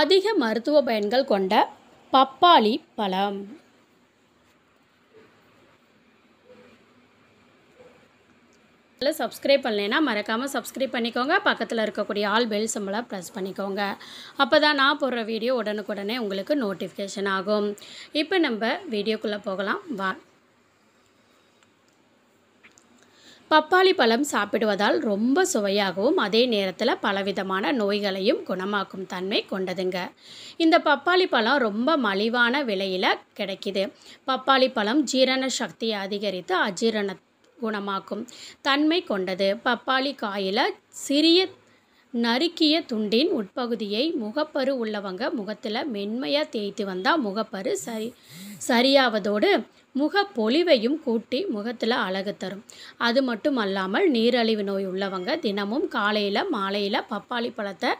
அதிக மருத்துவ பயன்கள் கொண்ட பப்பாளி பழம் சப்ஸ்கிரைப் பண்ணலைன்னா மறக்காமல் சப்ஸ்கிரைப் பண்ணிக்கோங்க பக்கத்தில் இருக்கக்கூடிய ஆல் பெல் சம்பளம் ப்ரெஸ் பண்ணிக்கோங்க அப்போ தான் நான் போடுற வீடியோ உடனுக்குடனே உங்களுக்கு நோட்டிஃபிகேஷன் ஆகும் இப்போ நம்ம வீடியோக்குள்ளே போகலாம் வா பப்பாளி பழம் சாப்பிடுவதால் ரொம்ப சுவையாகவும் அதே நேரத்தில் பலவிதமான நோய்களையும் குணமாக்கும் தன்மை கொண்டதுங்க இந்த பப்பாளி பழம் ரொம்ப மலிவான விலையில் கிடைக்கிது பப்பாளி பழம் ஜீரண சக்தியை அதிகரித்து அஜீரண குணமாக்கும் தன்மை கொண்டது பப்பாளி காயில் சிறிய நறுக்கிய துண்டின் உட்பகுதியை முகப்பரு உள்ளவங்க முகத்தில் மென்மையாக தேய்த்து வந்தால் முகப்பரு சரி சரியாவதோடு முகப்பொலிவையும் கூட்டி முகத்தில் அழகு தரும் அது மட்டும் அல்லாமல் நீரழிவு நோய் உள்ளவங்க தினமும் காலையில் மாலையில் பப்பாளி பழத்தை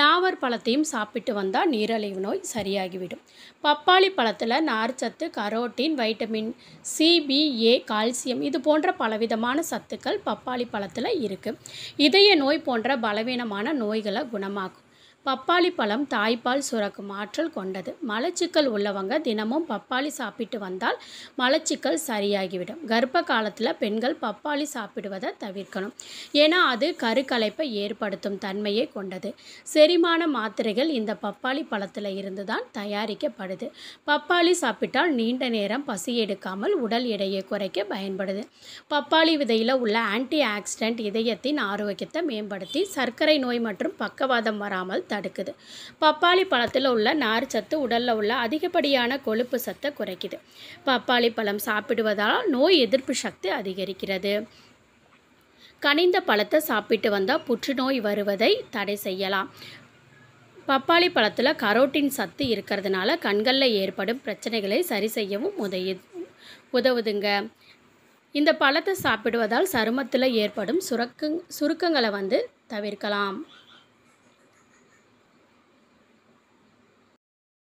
நாவர் பழத்தையும் சாப்பிட்டு வந்தால் நீரழிவு நோய் சரியாகிவிடும் பப்பாளி பழத்தில் நார்ச்சத்து கரோட்டின் வைட்டமின் சிபிஏ கால்சியம் இது போன்ற பலவிதமான சத்துக்கள் பப்பாளி பழத்தில் இருக்குது இதய நோய் போன்ற பலவீனமான நோய்களை குணமாக்கும் பப்பாளி பழம் தாய்ப்பால் சுரக்கும் ஆற்றல் கொண்டது மலச்சிக்கல் உள்ளவங்க தினமும் பப்பாளி சாப்பிட்டு வந்தால் மலச்சிக்கல் சரியாகிவிடும் கர்ப்ப காலத்தில் பெண்கள் பப்பாளி சாப்பிடுவதை தவிர்க்கணும் ஏன்னா அது கருக்கலைப்பை ஏற்படுத்தும் தன்மையை கொண்டது செரிமான மாத்திரைகள் இந்த பப்பாளி பழத்தில் இருந்து தான் தயாரிக்கப்படுது பப்பாளி சாப்பிட்டால் நீண்ட நேரம் பசி எடுக்காமல் உடல் எடையை குறைக்க பயன்படுது பப்பாளி விதையில் உள்ள ஆன்டி ஆக்சிடென்ட் இதயத்தின் ஆரோக்கியத்தை மேம்படுத்தி சர்க்கரை நோய் மற்றும் பக்கவாதம் வராமல் தடுக்குது பப்பாளி பழத்தில் உள்ள நார் சத்து உடலில் உள்ள அதிகப்படியான கொழுப்பு சத்தை குறைக்குது பப்பாளி பழம் சாப்பிடுவதால் நோய் எதிர்ப்பு சக்தி அதிகரிக்கிறது கனிந்த பழத்தை சாப்பிட்டு வந்தால் புற்றுநோய் வருவதை தடை செய்யலாம் பப்பாளி பழத்தில் கரோட்டின் சத்து இருக்கிறதுனால கண்களில் ஏற்படும் பிரச்சனைகளை சரி செய்யவும் உதவி உதவுதுங்க இந்த பழத்தை சாப்பிடுவதால் சருமத்தில் ஏற்படும் சுரக்கு சுருக்கங்களை வந்து தவிர்க்கலாம்